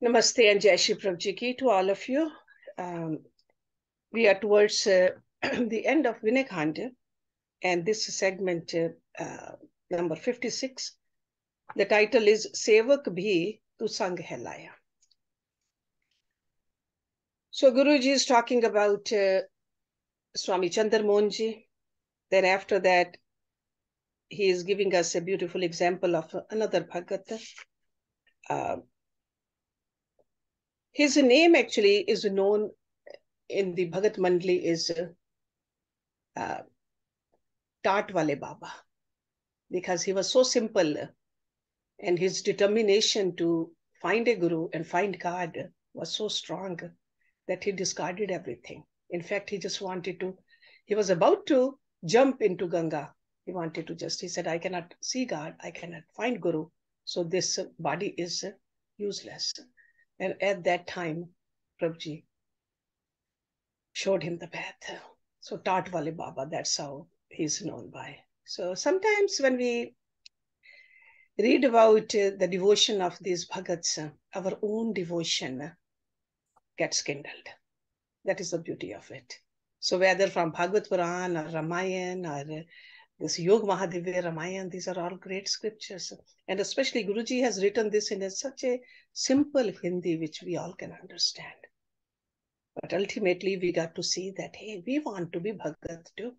Namaste and Jai Shri Prabhjiki to all of you. Um, we are towards uh, the end of Vinayakhanda and this segment uh, uh, number 56. The title is Sevak Bhi Tu Sang Helaya. So Guruji is talking about uh, Swami Chandramonji. Then after that, he is giving us a beautiful example of another Bhagat. Uh, his name actually is known in the Bhagat Mandali is uh, Tatwale Baba because he was so simple and his determination to find a guru and find God was so strong that he discarded everything. In fact, he just wanted to, he was about to jump into Ganga. He wanted to just, he said, I cannot see God, I cannot find Guru. So this body is useless. And at that time, Prabhuji showed him the path. So Tatwale Baba, that's how he's known by. So sometimes when we read about uh, the devotion of these bhagats, uh, our own devotion gets kindled. That is the beauty of it. So whether from Bhagavad Puran or Ramayana or this Yoga Mahadevya Ramayana, these are all great scriptures. And especially Guruji has written this in a, such a simple Hindi which we all can understand. But ultimately, we got to see that, hey, we want to be Bhagat too.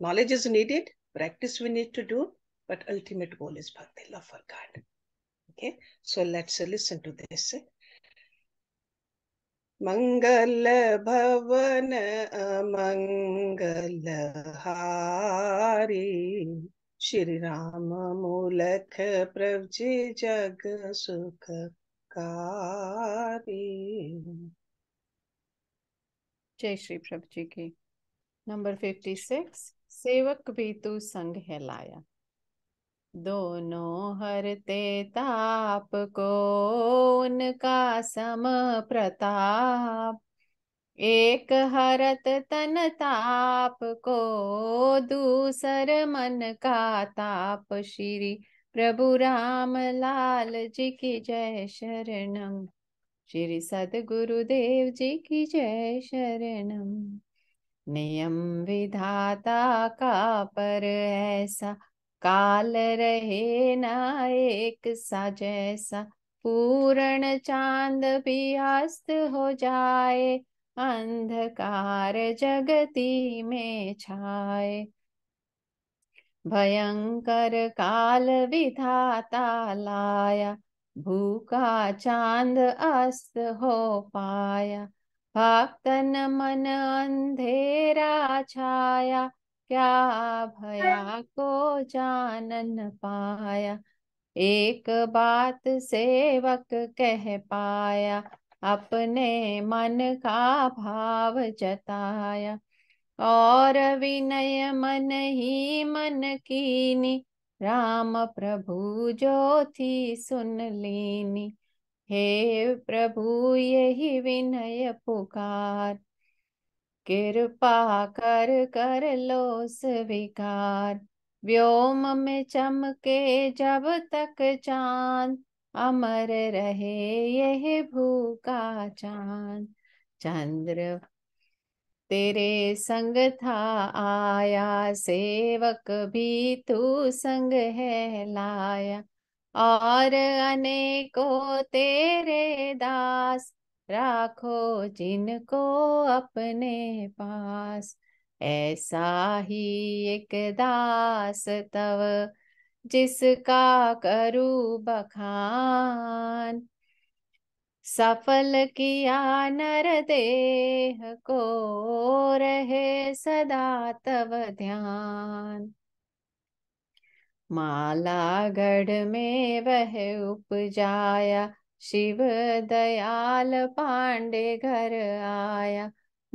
Knowledge is needed, practice we need to do, but ultimate goal is Bhakti, love for God. Okay, so let's listen to this. मंगल भवन अमंगल हारी श्री राम मूलख प्रभु जग सुख कारी जय श्री प्रभु जी की number fifty six सेवक भी तू संग है लाया दोनों हरते ताप को उनका सम प्रताप एक हरत तन ताप को दूसर मन का ताप श्री प्रभु राम लाल जी की जय शरणम श्री सदगुरुदेव जी की जय शरणम नियम विधाता का पर ऐसा काल रहे ना एक सा जैसा पूर्ण चांद भी अस्त हो जाए अंधकार जगती में छाए भयंकर काल विधाता लाया भूखा चांद अस्त हो पाया भक्तन मन अंधेरा छाया क्या भया को जानन पाया एक बात सेवक कह पाया अपने मन का भाव जताया और विनय मन ही मन कीनी राम प्रभु जो थी सुन लीनी हे प्रभु यही विनय पुकार कृपा कर कर लो स्वीकार व्योम में चमके जब तक चांद अमर रहे यह भू का चांद चंद्र तेरे संग था आया सेवक भी तू संग है लाया और अनेकों तेरे दास राखो जिनको अपने पास ऐसा ही एक दास तव जिसका करू बखान सफल किया नर देह को रहे सदा तव ध्यान मालागढ़ में वह उपजाया शिव दयाल पांडे घर आया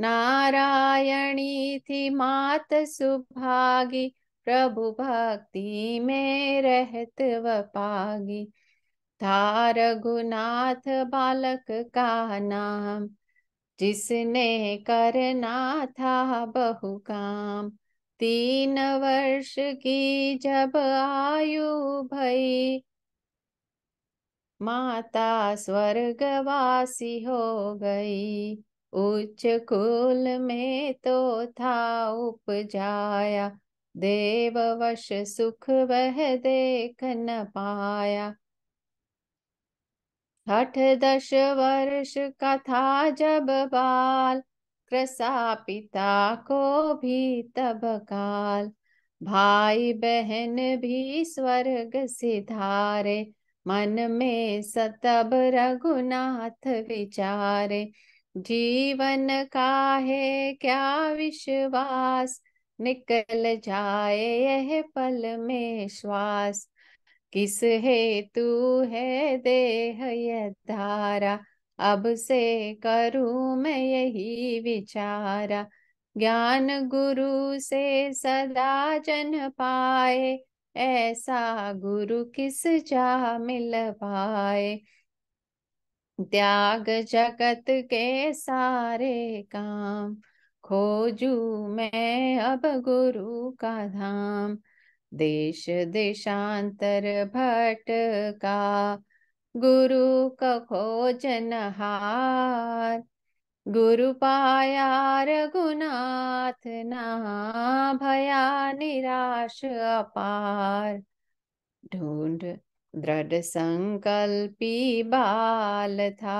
नारायणी थी मात सुभागी प्रभु भक्ति में रहत वपागी था रघुनाथ बालक का नाम जिसने करना था बहु काम तीन वर्ष की जब आयु भई माता स्वर्गवासी हो गई उच्च कुल में तो था उपजाया वश सुख वह देख न पाया हठ दश वर्ष का था जब बाल कृषा पिता को भी तब काल भाई बहन भी स्वर्ग सिधारे मन में सतब रघुनाथ विचारे जीवन का है क्या विश्वास निकल जाए यह पल में श्वास किस हेतु है देह यह धारा अब से करूं मैं यही विचारा ज्ञान गुरु से सदा जन पाए ऐसा गुरु किस जा मिल पाए त्याग जगत के सारे काम खोजू मैं अब गुरु का धाम देश देशांतर भट का गुरु का हार गुरु पाया रघुनाथ ना भया निराश अपार ढूंढ दृढ़ संकल्पी बाल था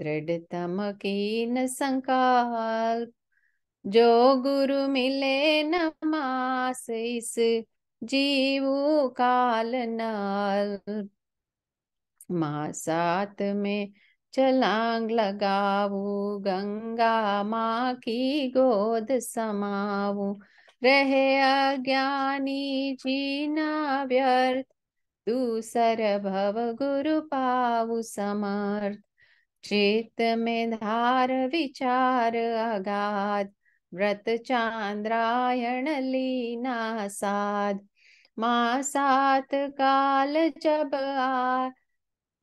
दृढ़तम कीन संकल्प जो गुरु मिले न मास इस जीव काल नल मासात में चलांग लगाऊ गंगा माँ की गोद समाऊ रहे अज्ञानी जीना व्यर्थ दूसर भव गुरु पाऊ समर्थ चित्त में धार विचार अगाध व्रत चांद्रायण लीना साध मां सात काल जब आ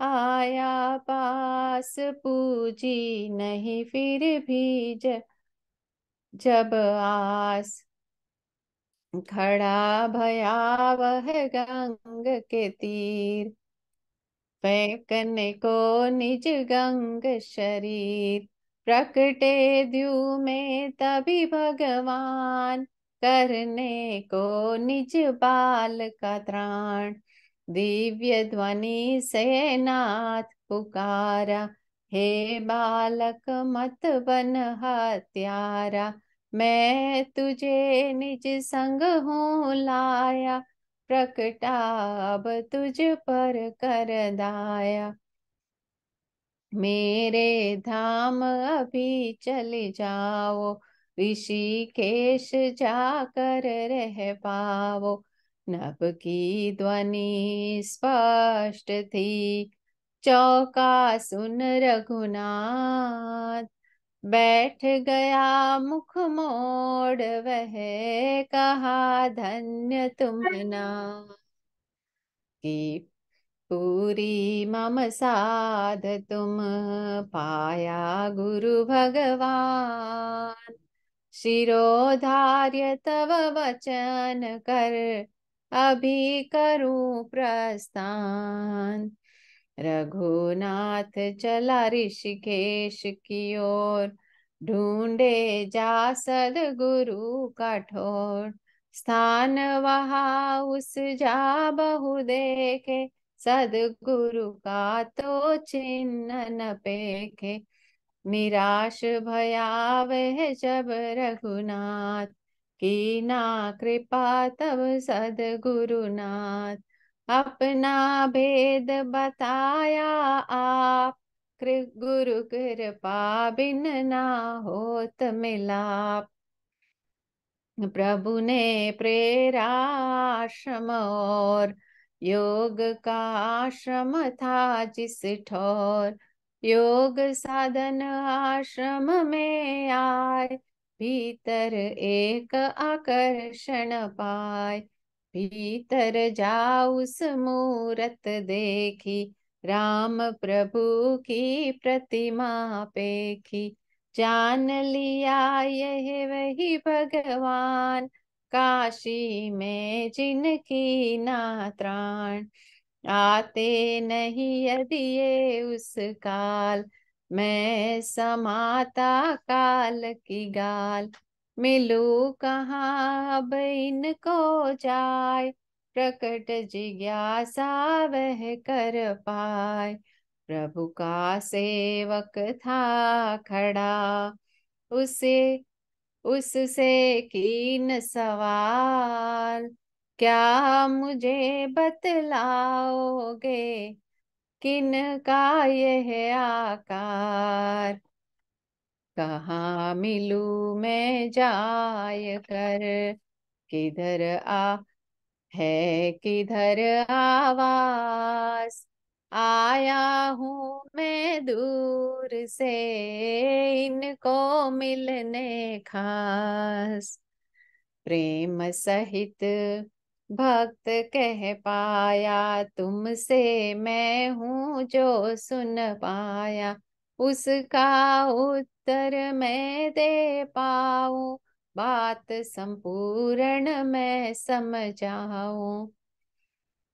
आया पास पूजी नहीं फिर भी ज, जब आस खड़ा भयावह गंग के तीर फेंकने को निज गंग शरीर प्रकटे द्यू में तभी भगवान करने को निज बाल का त्राण दिव्य ध्वनि से नाथ पुकारा हे बालक मत बन हत्यारा मैं तुझे निज संग हूँ लाया प्रकटा अब तुझ पर कर दाया मेरे धाम अभी चल जाओ ऋषिकेश जाकर रह पाओ की ध्वनि स्पष्ट थी चौका सुन रघुनाथ बैठ गया मुख मोड़ वह कहा धन्य तुम की पूरी मम साध तुम पाया गुरु भगवान शिरोधार्य तव वचन कर अभी करूं प्रस्थान रघुनाथ चला ऋषिकेश की ओर ढूंढे जा सदगुरु कठोर स्थान वहा उस जा बहु देखे सदगुरु का तो चिन्ह न पेखे निराश भया वह जब रघुनाथ कीना कृपा तब सदगुरुनाथ अपना भेद बताया आप गुरु कृपा बिन ना होत मिलाप प्रभु ने प्रेराश्रम और योग का आश्रम था जिस ठोर योग साधन आश्रम में आए भीतर एक आकर्षण पाए भीतर उस मूरत देखी राम प्रभु की प्रतिमा पेखी जान लिया यह वही भगवान काशी में जिनकी नात्राण आते नहीं यदि ये उस काल मैं समाता काल की गाल मिलू कहा अब इनको जाय प्रकट जिज्ञासा वह कर पाए प्रभु का सेवक था खड़ा उसे उससे कीन सवाल क्या मुझे बतलाओगे किन का यह आकार कहाँ मिलू मैं जाय कर किधर आ है किधर आवास आया हूँ मैं दूर से इनको मिलने खास प्रेम सहित भक्त कह पाया तुमसे मैं हूँ जो सुन पाया उसका उत्तर मैं दे पाऊ बात संपूर्ण मैं समझाऊ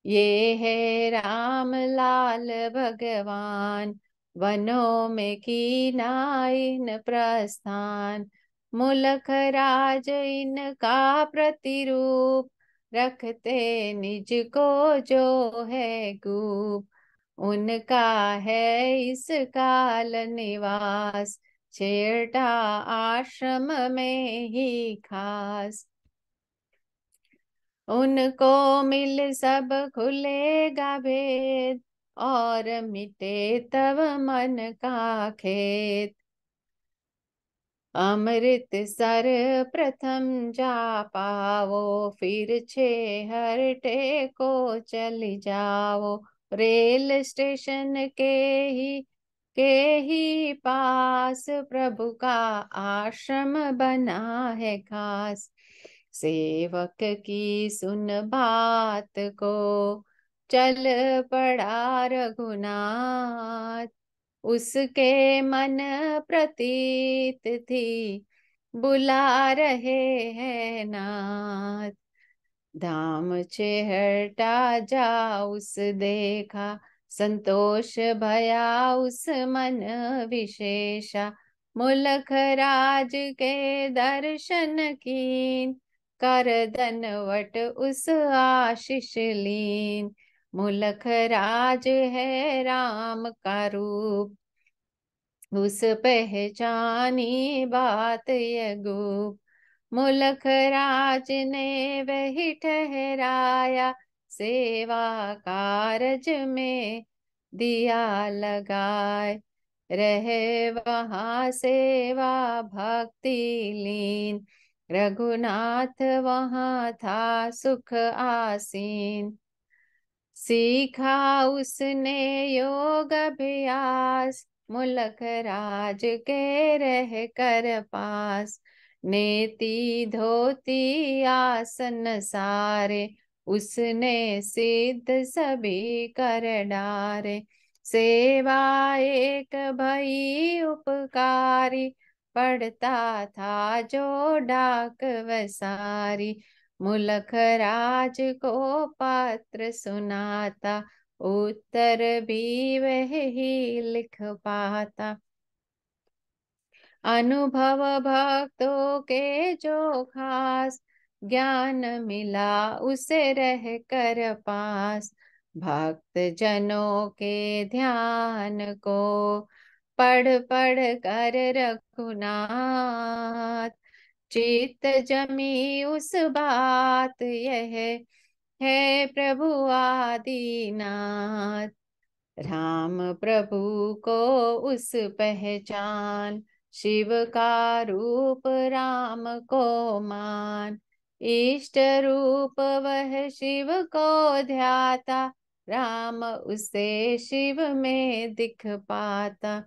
ये है राम लाल भगवान वनों में की नाइन प्रस्थान मुलख राज इनका प्रतिरूप रखते निज को जो है गूप उनका है इस काल निवास छेड़ा आश्रम में ही खास उनको मिल सब खुलेगा भेद और मिटे तब मन का खेत अमृत सर प्रथम जा पाओ फिर छे हरटे को चल जाओ रेल स्टेशन के ही के ही पास प्रभु का आश्रम बना है खास सेवक की सुन बात को चल पड़ा रघुनाथ उसके मन प्रतीत थी बुला रहे हैं नाथ धाम चेहटा जा उस देखा संतोष भया उस मन विशेषा मुलख राज के दर्शन कीन कर दनवट उस आशीष लीन मुलख राज है राम का रूप उस पहचानी बात ये गुप मुलख राज ने वही ठहराया सेवा कारज में दिया लगाए रहे वहां सेवा भक्ति लीन रघुनाथ वहां था सुख आसीन सीखा उसने योग अभ्यास मुलक राज के रह कर पास नेती धोती आसन सारे उसने सिद्ध सभी कर डारे सेवा एक भई उपकारी पढ़ता था जो डाक वसारी मुलख राज को पात्र सुनाता उत्तर भी वह ही लिख पाता अनुभव भक्तों के जो खास ज्ञान मिला उसे रह कर पास भक्त जनों के ध्यान को पढ़ पढ़ कर रघुनाथ चित जमी उस बात यह है प्रभु आदिनाथ राम प्रभु को उस पहचान शिव का रूप राम को मान इष्ट रूप वह शिव को ध्याता राम उसे शिव में दिख पाता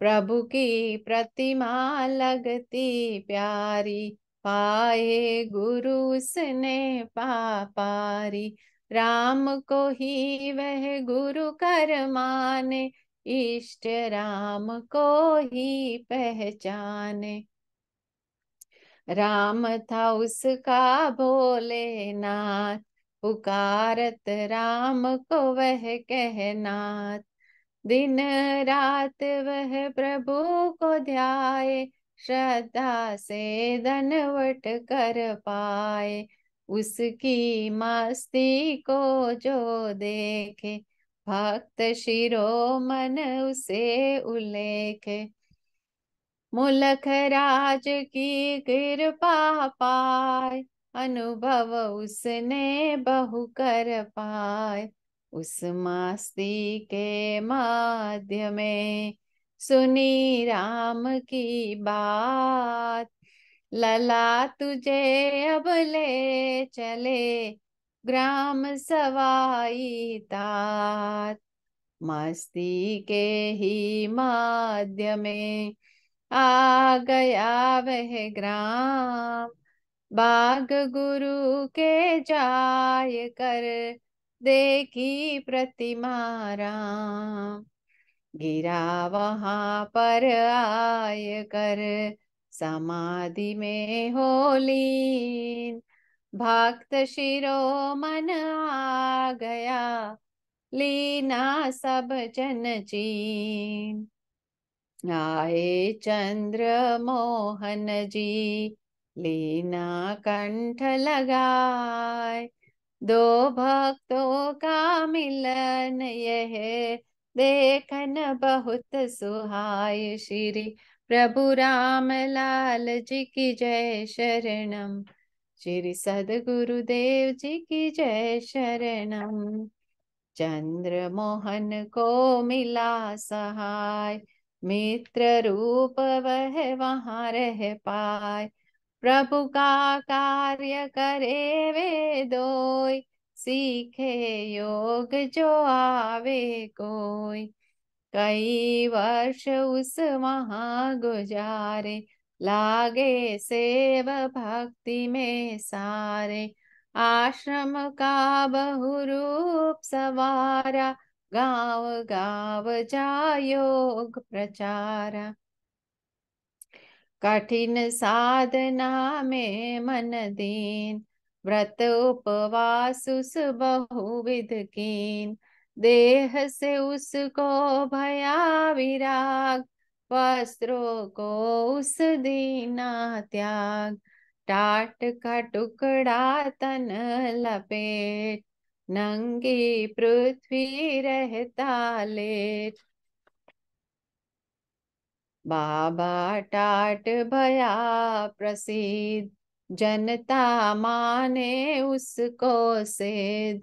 प्रभु की प्रतिमा लगती प्यारी पाए गुरु उसने पापारी राम को ही वह गुरु कर माने इष्ट राम को ही पहचाने राम था उसका नाथ पुकारत राम को वह कहनाथ दिन रात वह प्रभु को ध्याए श्रद्धा से धनवट कर पाए उसकी मस्ती को जो देखे भक्त शिरो मन उसे उल्लेखे मुलख राज की कृपा पाए अनुभव उसने बहु कर पाए उस मास्ती के माध्य में सुनी राम की बात लला तुझे अब ले चले ग्राम सवाई तात मस्ती के ही माध्य में आ गया वह ग्राम बाग गुरु के जाय कर देखी प्रतिमा राम गिरा वहां पर आय कर समाधि में होली भक्त शिरो मन आ गया लीना सब जन चीन आए चंद्र मोहन जी लीना कंठ लगाए दो भक्तों का मिलन यह देखन बहुत सुहाय श्री प्रभु राम लाल जी की जय शरणम श्री सदगुरुदेव जी की जय शरणम चंद्र मोहन को मिला सहाय मित्र रूप वह वहां रह पाए प्रभु का कार्य करे वे दोई सीखे योग जो आवे कोई कई वर्ष उस महा गुजारे लागे सेव भक्ति में सारे आश्रम का रूप सवारा गाँव गाँव जा योग प्रचारा कठिन साधना में मन दीन व्रत उपवास उस बहुविध कीन देह से उसको भया विराग वस्त्रों को उस दीना त्याग टाट का टुकड़ा तन लपेट नंगी पृथ्वी रहता लेट बाबा टाट भया प्रसिद्ध जनता माने उसको सिद्ध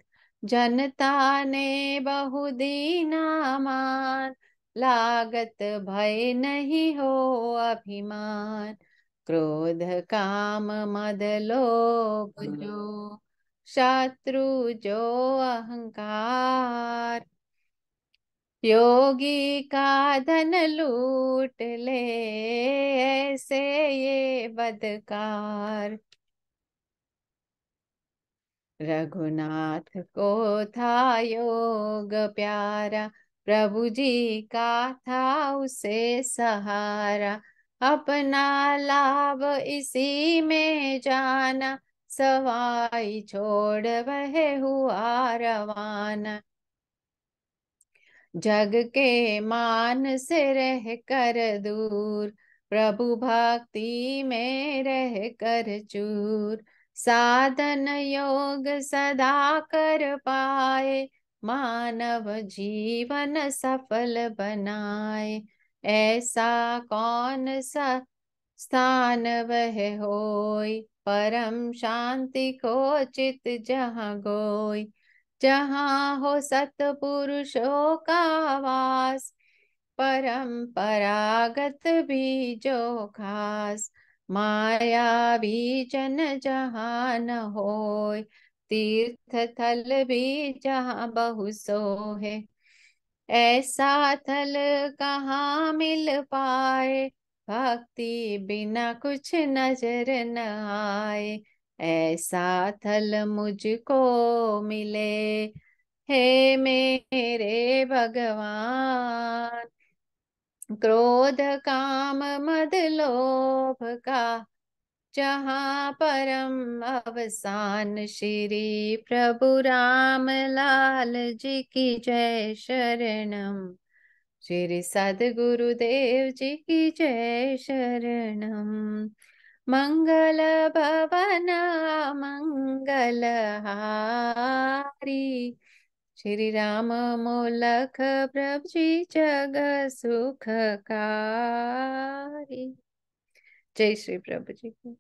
जनता ने बहुदीना मान लागत भय नहीं हो अभिमान क्रोध काम मद लोभ जो हम्म। शत्रु जो अहंकार योगी का धन लूट ले ऐसे ये बदकार रघुनाथ को था योग प्यारा प्रभु जी का था उसे सहारा अपना लाभ इसी में जाना सवाई छोड़ वह हुआ रवाना जग के मान से रह कर दूर प्रभु भक्ति में रह कर चूर साधन योग सदा कर पाए मानव जीवन सफल बनाए ऐसा कौन सा स्थान वह होय परम शांति को चित जहाँ गोई जहाँ हो सतपुरुषों का वास भी जो खास माया भी जन जहाँ न हो तीर्थ थल भी जहाँ बहु सो है ऐसा थल कहाँ मिल पाए भक्ति बिना कुछ नजर न आए ऐसा थल मुझको मिले हे मेरे भगवान क्रोध काम मद लोभ का जहा परम अवसान श्री प्रभु राम लाल जी की जय शरणम श्री सद गुरुदेव जी की जय शरणम मंगल मंगल मङ्गलभवना श्री राम मोलख जी जग सुख जगसुखकारी जय श्री प्रभु जी की